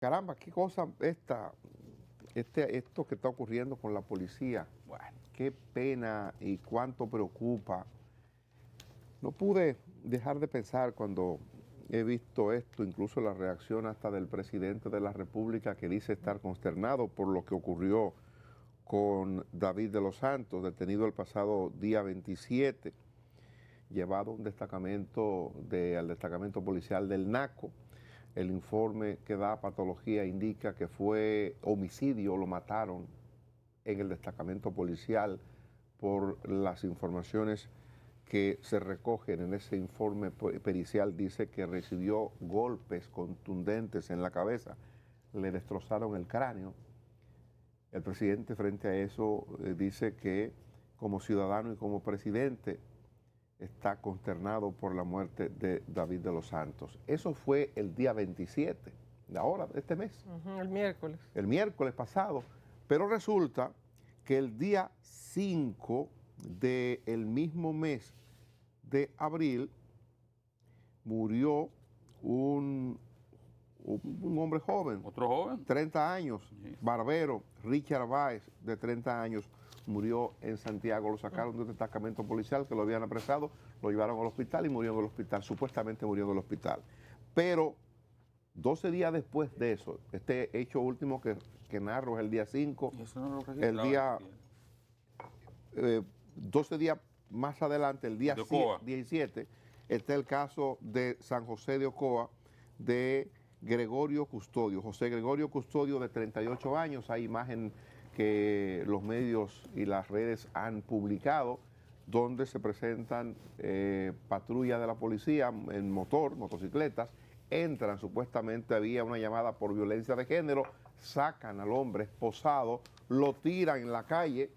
caramba, qué cosa esta, este, esto que está ocurriendo con la policía. Bueno, qué pena y cuánto preocupa. No pude dejar de pensar cuando he visto esto, incluso la reacción hasta del presidente de la República que dice estar consternado por lo que ocurrió con David de los Santos, detenido el pasado día 27, llevado un destacamento al destacamento policial del NACO. El informe que da patología indica que fue homicidio, lo mataron en el destacamento policial por las informaciones que se recogen en ese informe pericial. Dice que recibió golpes contundentes en la cabeza, le destrozaron el cráneo. El presidente frente a eso eh, dice que como ciudadano y como presidente está consternado por la muerte de David de los Santos. Eso fue el día 27, de ahora, de este mes. el miércoles. El miércoles pasado. Pero resulta que el día 5 del mismo mes de abril murió un, un, hombre joven. ¿Otro joven? 30 años, barbero, Richard Baez, de 30 años murió en Santiago, lo sacaron de un destacamento policial que lo habían apresado, lo llevaron al hospital y murió en el hospital, supuestamente murió en el hospital. Pero 12 días después de eso, este hecho último que, que narro es el día 5, el día 12 eh, días más adelante, el día 17, está el caso de San José de Ocoa, de Gregorio Custodio, José Gregorio Custodio de 38 años, hay imagen que los medios y las redes han publicado, donde se presentan eh, patrullas de la policía en motor, motocicletas, entran, supuestamente había una llamada por violencia de género, sacan al hombre esposado, lo tiran en la calle,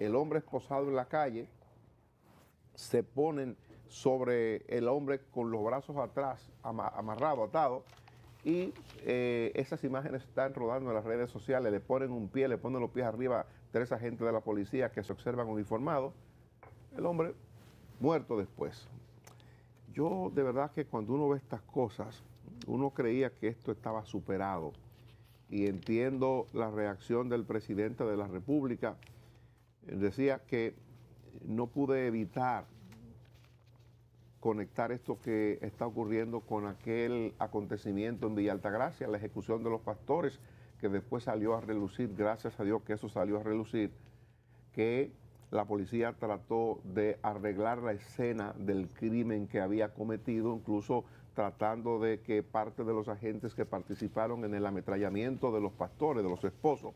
el hombre esposado en la calle, se ponen sobre el hombre con los brazos atrás, amarrado, atado, y eh, esas imágenes están rodando en las redes sociales, le ponen un pie, le ponen los pies arriba tres agentes de la policía que se observan uniformados, el hombre muerto después. Yo de verdad que cuando uno ve estas cosas, uno creía que esto estaba superado y entiendo la reacción del presidente de la República, decía que no pude evitar conectar esto que está ocurriendo con aquel acontecimiento en Villa Altagracia, la ejecución de los pastores, que después salió a relucir, gracias a Dios que eso salió a relucir, que la policía trató de arreglar la escena del crimen que había cometido, incluso tratando de que parte de los agentes que participaron en el ametrallamiento de los pastores, de los esposos,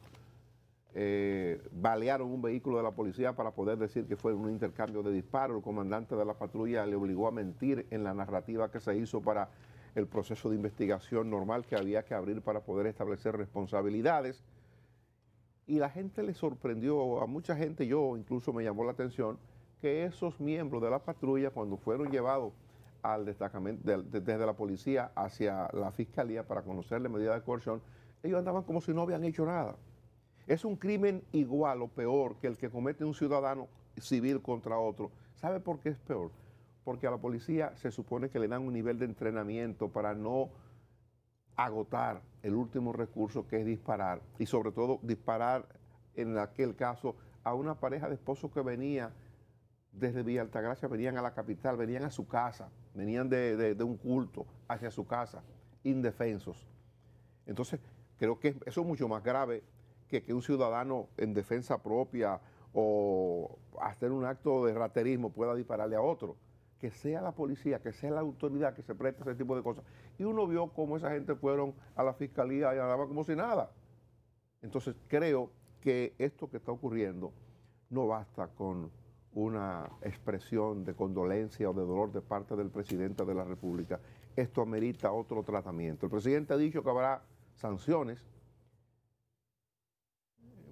eh, balearon un vehículo de la policía para poder decir que fue un intercambio de disparos. El comandante de la patrulla le obligó a mentir en la narrativa que se hizo para el proceso de investigación normal que había que abrir para poder establecer responsabilidades. Y la gente le sorprendió, a mucha gente, yo incluso me llamó la atención, que esos miembros de la patrulla, cuando fueron llevados al destacamento, desde la policía hacia la fiscalía para conocer la medida de coerción, ellos andaban como si no habían hecho nada. Es un crimen igual o peor que el que comete un ciudadano civil contra otro. ¿Sabe por qué es peor? Porque a la policía se supone que le dan un nivel de entrenamiento para no agotar el último recurso que es disparar. Y sobre todo disparar, en aquel caso, a una pareja de esposos que venía desde Villa Altagracia, venían a la capital, venían a su casa, venían de, de un culto hacia su casa, indefensos. Entonces, creo que eso es mucho más grave que, un ciudadano en defensa propia o hacer un acto de raterismo pueda dispararle a otro. Que sea la policía, que sea la autoridad que se preste ese tipo de cosas. Y uno vio cómo esa gente fueron a la fiscalía y andaba como si nada. Entonces creo que esto que está ocurriendo no basta con una expresión de condolencia o de dolor de parte del presidente de la República. Esto amerita otro tratamiento. El presidente ha dicho que habrá sanciones,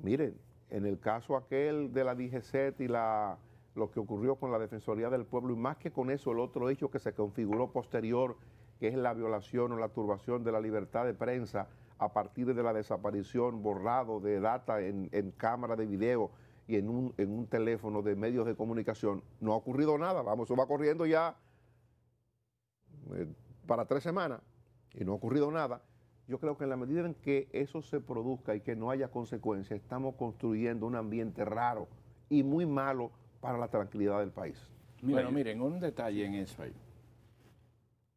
Miren, en el caso aquel de la DGCET y la, lo que ocurrió con la Defensoría del Pueblo, y más que con eso, el otro hecho que se configuró posterior, que es la violación o la turbación de la libertad de prensa a partir de la desaparición, borrado de data en, cámara de video y en un, teléfono de medios de comunicación, no ha ocurrido nada. Vamos, eso va corriendo ya eh, para tres semanas y no ha ocurrido nada yo creo que en la medida en que eso se produzca y que no haya consecuencias, estamos construyendo un ambiente raro y muy malo para la tranquilidad del país. bueno, miren, un detalle en eso ahí.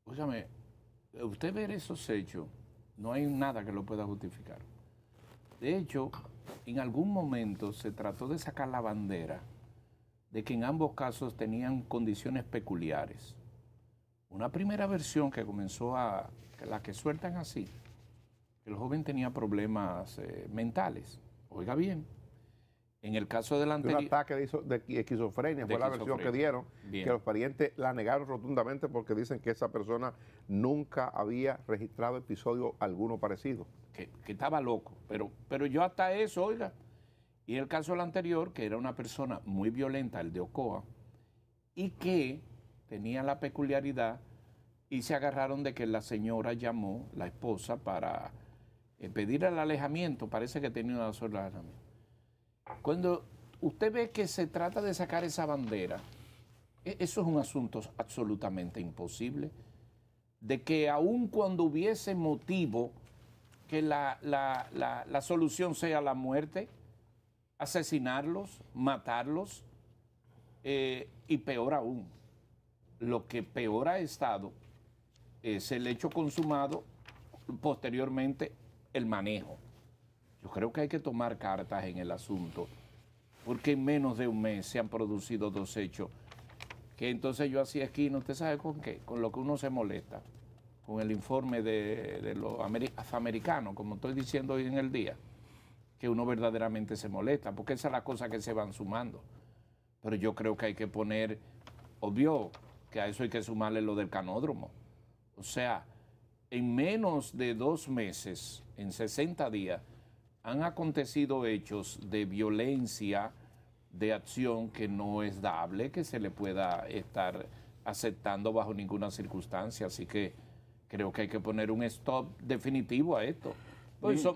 Escúchame, usted ver esos hechos, no hay nada que lo pueda justificar. De hecho, en algún momento se trató de sacar la bandera de que en ambos casos tenían condiciones peculiares. Una primera versión que comenzó a, la que sueltan así, el joven tenía problemas eh, mentales. Oiga bien, en el caso del anterior. Un ataque de, esquizofrenia, fue la versión que dieron, que los parientes la negaron rotundamente porque dicen que esa persona nunca había registrado episodio alguno parecido. Que, que, estaba loco, pero, pero yo hasta eso, oiga. Y el caso del anterior, que era una persona muy violenta, el de Ocoa, y que tenía la peculiaridad y se agarraron de que la señora llamó, la esposa, para eh, pedir el alejamiento parece que tenía una sola Cuando usted ve que se trata de sacar esa bandera, e-, eso es un asunto absolutamente imposible, de que aun cuando hubiese motivo que la, solución sea la muerte, asesinarlos, matarlos, eh, y peor aún, lo que peor ha estado es el hecho consumado posteriormente el manejo. Yo creo que hay que tomar cartas en el asunto, porque en menos de un mes se han producido dos hechos que entonces yo hacía aquí, ¿no? ¿Usted sabe con qué? Con lo que uno se molesta, con el informe de, de los afroamericanos, como estoy diciendo hoy en el día, que uno verdaderamente se molesta, porque esa es la cosa que se van sumando. Pero yo creo que hay que poner, obvio, que a eso hay que sumarle lo del canódromo. O sea, en menos de dos meses en 60 días, han acontecido hechos de violencia, de acción que no es dable, que se le pueda estar aceptando bajo ninguna circunstancia. Así que creo que hay que poner un stop definitivo a esto.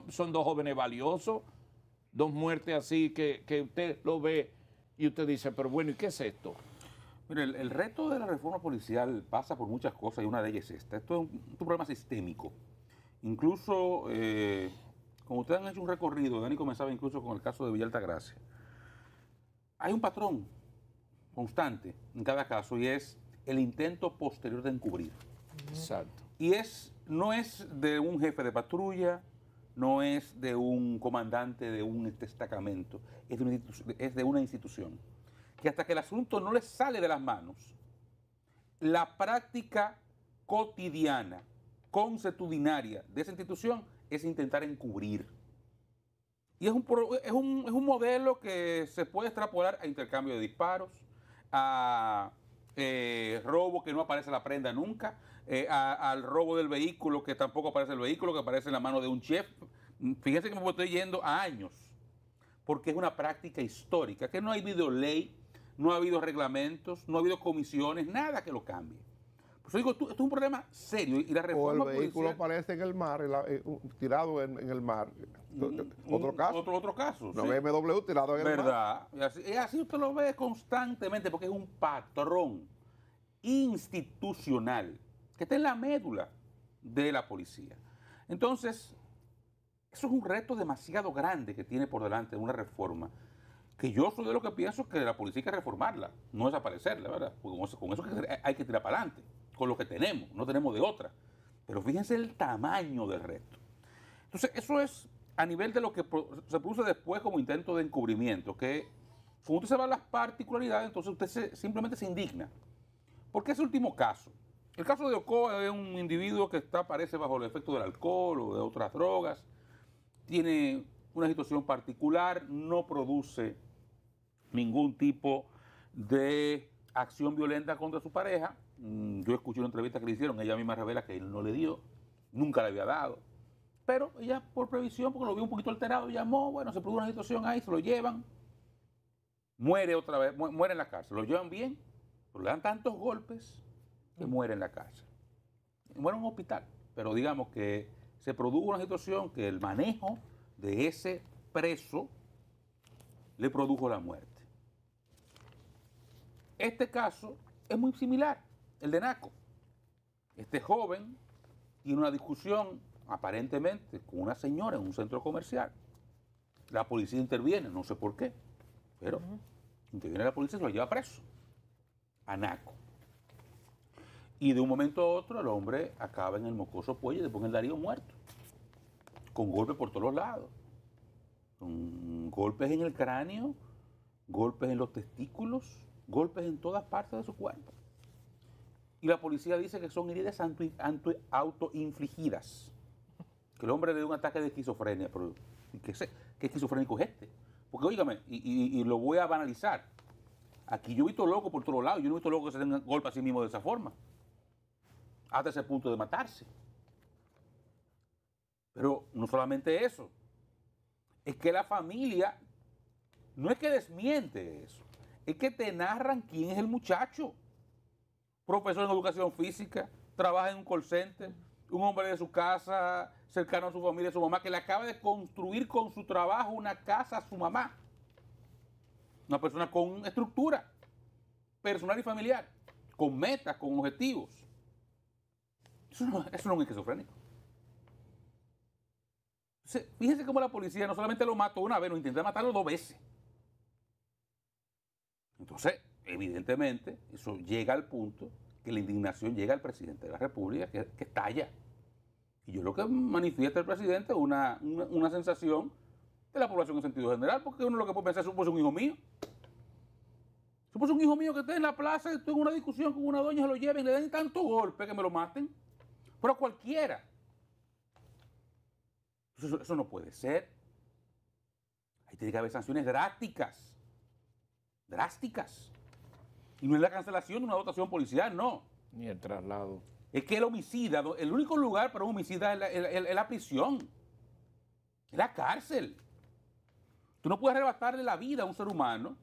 son, dos jóvenes valiosos, dos muertes así que, usted lo ve y usted dice, pero bueno, ¿y qué es esto? Mire, el, reto de la reforma policial pasa por muchas cosas y una de ellas es esta. Esto es un problema sistémico. Incluso, eh, como ustedes han hecho un recorrido, Dani comenzaba incluso con el caso de Villa Gracia. hay un patrón constante en cada caso y es el intento posterior de encubrir. Exacto. Y es, no es de un jefe de patrulla, no es de un comandante de un destacamento, es de una, institución. Que hasta que el asunto no le sale de las manos, la práctica cotidiana consuetudinaria de esa institución es intentar encubrir. Y es un, es un, modelo que se puede extrapolar a intercambio de disparos, a eh, robo que no aparece la prenda nunca, eh, al robo del vehículo que tampoco aparece el vehículo, que aparece en la mano de un chef. Fíjense que me estoy yendo a años, porque es una práctica histórica, que no ha habido ley, no ha habido reglamentos, no ha habido comisiones, nada que lo cambie digo, esto es un problema serio y la reforma. O el vehículo aparece en el mar, eh, tirado en, el mar. Mm, eh, otro caso. Otro, otro caso. No, BMW tirado en el mar. ¿Verdad? Y, así usted lo ve constantemente porque es un patrón institucional que está en la médula de la policía. Entonces, eso es un reto demasiado grande que tiene por delante una reforma que yo soy de lo que pienso que la policía hay que reformarla, no desaparecerla, ¿verdad? con eso hay que tirar para adelante con lo que tenemos, no tenemos de otra. Pero fíjense el tamaño del resto. Entonces, eso es a nivel de lo que se produce después como intento de encubrimiento, que cuando usted se va a las particularidades, entonces usted simplemente se indigna. Porque ese último caso, el caso de Ocoa es un individuo que está, aparece bajo el efecto del alcohol o de otras drogas, tiene una situación particular, no produce ningún tipo de acción violenta contra su pareja. Mm, yo escuché una entrevista que le hicieron, ella misma revela que él no le dio, nunca le había dado. Pero ella, por previsión, porque lo vio un poquito alterado, llamó, bueno, se produjo una situación ahí, se lo llevan, muere otra vez, muere en la cárcel. Lo llevan bien, pero le dan tantos golpes que mm. muere en la cárcel. Muere en un hospital, pero digamos que se produjo una situación que el manejo de ese preso le produjo la muerte. Este caso es muy similar, el de Naco. Este joven tiene una discusión aparentemente con una señora en un centro comercial. La policía interviene, no sé por qué, pero interviene la policía y lo lleva preso. A Naco. Y de un momento a otro el hombre acaba en el mocoso cuello y le pone el Darío muerto. Con golpes por todos lados. Con golpes en el cráneo, golpes en los testículos, golpes en todas partes de su cuerpo. Y la policía dice que son heridas autoinfligidas. Que el hombre le dio un ataque de esquizofrenia, pero ¿qué, sé? esquizofrénico es este? Porque oígame y, y, lo voy a banalizar. Aquí yo he visto loco por todos lados, yo no he visto loco que se den un golpe a sí mismo de esa forma. Hasta ese punto de matarse. Pero no solamente eso. Es que la familia no es que desmiente eso es que te narran quién es el muchacho. Profesor en educación física, trabaja en un call center, un hombre de su casa, cercano a su familia, a su mamá, que le acaba de construir con su trabajo una casa a su mamá. Una persona con estructura personal y familiar, con metas, con objetivos. Eso no, es un esquizofrénico. Fíjense cómo la policía no solamente lo mató una vez, lo intenta matarlo dos veces. Entonces, evidentemente, eso llega al punto que la indignación llega al presidente de la República, que, estalla. Y yo lo que manifiesta el presidente es una, sensación de la población en sentido general, porque uno lo que puede pensar, es, supuso un hijo mío. Supuso un hijo mío que esté en la plaza, estoy en una discusión con una doña, se lo y le den tanto golpe que me lo maten. Pero cualquiera. Eso, no puede ser. Ahí tiene que haber sanciones drásticas drásticas. Y no es la cancelación de una dotación policial, no. Ni el traslado. Es que el homicida, el único lugar para un homicida es la, prisión, es la cárcel. Tú no puedes arrebatarle la vida a un ser humano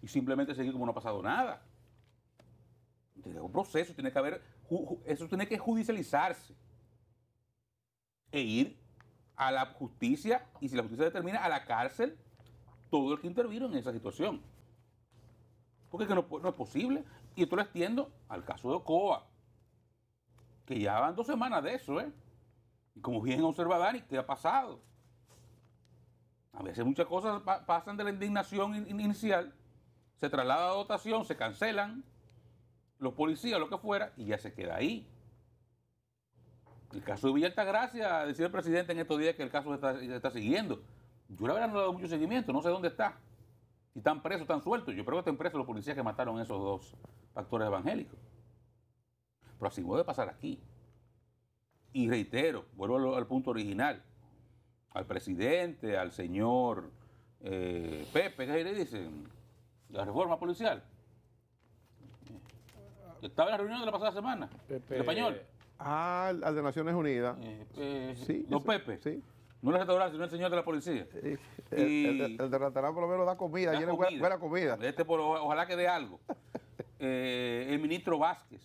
y simplemente seguir como no ha pasado nada. Tiene un proceso, tiene que haber, eso tiene que judicializarse e ir a la justicia y si la justicia determina a la cárcel todo el que intervino en esa situación porque no, es posible. Y esto lo extiendo al caso de Ocoa, que ya van dos semanas de eso, ¿eh? Y como bien observa ¿qué ha pasado? A veces muchas cosas pasan de la indignación inicial, se traslada a dotación, se cancelan, los policías, lo que fuera, y ya se queda ahí. El caso de Villa Gracia, decía el presidente en estos días que el caso se está, siguiendo. Yo la verdad no he dado mucho seguimiento, no sé dónde está. Y están presos, están sueltos. Yo creo que están presos los policías que mataron a esos dos actores evangélicos. Pero así puede pasar aquí. Y reitero, vuelvo al, punto original. Al presidente, al señor eh, Pepe, ¿qué le dicen? La reforma policial. Eh, Estaba en la reunión de la pasada semana. Pepe. El español. Ah, al de Naciones Unidas. Eh, eh Pepe. Sí. No el retador, sino el señor de la policía. el, de por lo menos da comida, llena buena, comida. Este ojalá que dé algo. Eh, el ministro Vázquez.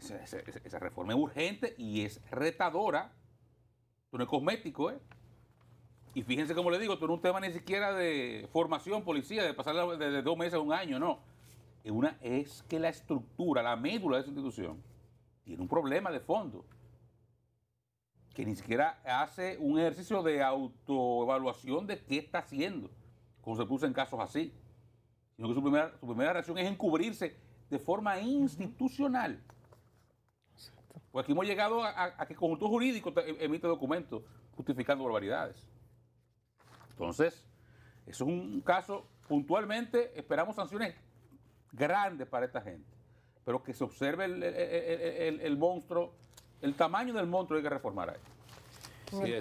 Esa, reforma es urgente y es retadora. Esto no es cosmético, ¿eh? Y fíjense como le digo, esto no es un tema ni siquiera de formación policía, de pasar de, dos meses a un año, no. Una es que la estructura, la médula de esa institución, tiene un problema de fondo que ni siquiera hace un ejercicio de autoevaluación de qué está haciendo, como se puso en casos así, sino que su primera, primera reacción es encubrirse de forma institucional. Porque Pues aquí hemos llegado a, que el conjunto jurídico e, emite documentos justificando barbaridades. Entonces, eso es un caso, puntualmente esperamos sanciones grandes para esta gente, pero que se observe el, el monstruo el tamaño del monstruo hay que reformar ahí.